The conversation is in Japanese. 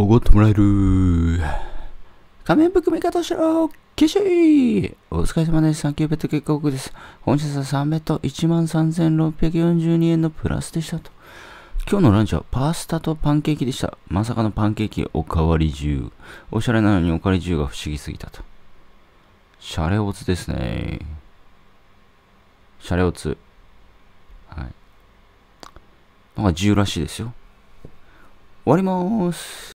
おごってもらえる。仮面含め方しろシーお疲れ様です。3級ベッド結告です。本日は3ベット13,642円のプラスでしたと。今日のランチはパスタとパンケーキでした。まさかのパンケーキおかわり1おしゃれなのにおかわり1が不思議すぎたと。シャレオツですね。シャレオツ。はい。なんか自由らしいですよ。終わりまーす。